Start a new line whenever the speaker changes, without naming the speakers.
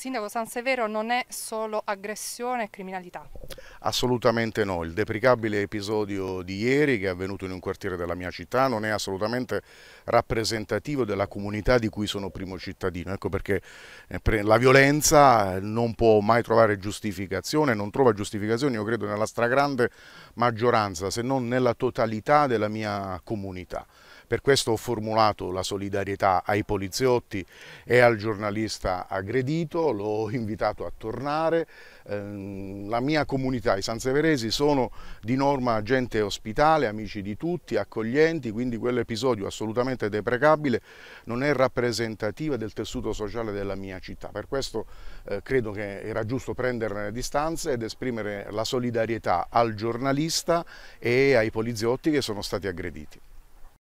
Sindaco San Severo non è solo aggressione e criminalità.
Assolutamente no, il deprecabile episodio di ieri che è avvenuto in un quartiere della mia città non è assolutamente rappresentativo della comunità di cui sono primo cittadino, ecco perché eh, la violenza eh, non può mai trovare giustificazione, non trova giustificazione io credo nella stragrande maggioranza se non nella totalità della mia comunità. Per questo ho formulato la solidarietà ai poliziotti e al giornalista aggredito, l'ho invitato a tornare, ehm, la mia comunità, i sanseveresi, sono di norma gente ospitale, amici di tutti, accoglienti, quindi quell'episodio assolutamente deprecabile non è rappresentativo del tessuto sociale della mia città, per questo eh, credo che era giusto prenderne le distanze ed esprimere la solidarietà al giornalista e ai poliziotti che sono stati aggrediti.